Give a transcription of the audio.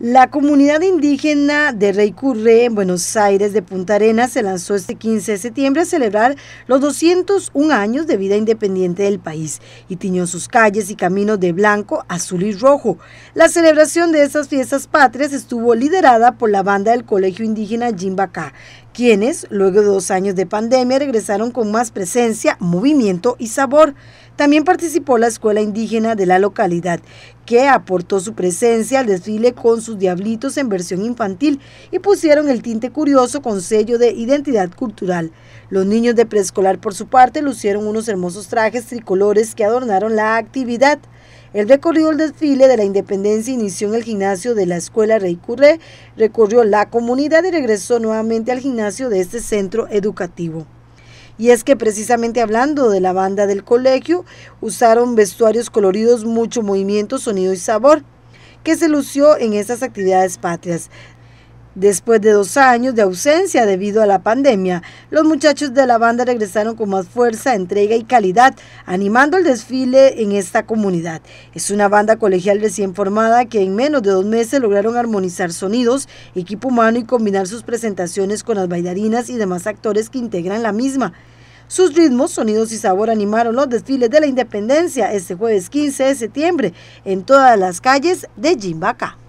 La comunidad indígena de Rey Curré en Buenos Aires de Punta Arenas se lanzó este 15 de septiembre a celebrar los 201 años de vida independiente del país y tiñó sus calles y caminos de blanco, azul y rojo. La celebración de estas fiestas patrias estuvo liderada por la banda del Colegio Indígena Jimbacá, quienes, luego de dos años de pandemia, regresaron con más presencia, movimiento y sabor. También participó la escuela indígena de la localidad, que aportó su presencia al desfile con sus diablitos en versión infantil y pusieron el tinte curioso con sello de identidad cultural. Los niños de preescolar, por su parte, lucieron unos hermosos trajes tricolores que adornaron la actividad. El recorrido del desfile de la independencia inició en el gimnasio de la Escuela Rey Curré, recorrió la comunidad y regresó nuevamente al gimnasio de este centro educativo. Y es que precisamente hablando de la banda del colegio, usaron vestuarios coloridos, mucho movimiento, sonido y sabor que se lució en estas actividades patrias. Después de dos años de ausencia debido a la pandemia, los muchachos de la banda regresaron con más fuerza, entrega y calidad, animando el desfile en esta comunidad. Es una banda colegial recién formada que en menos de dos meses lograron armonizar sonidos, equipo humano y combinar sus presentaciones con las bailarinas y demás actores que integran la misma. Sus ritmos, sonidos y sabor animaron los desfiles de la independencia este jueves 15 de septiembre en todas las calles de Jimbaca.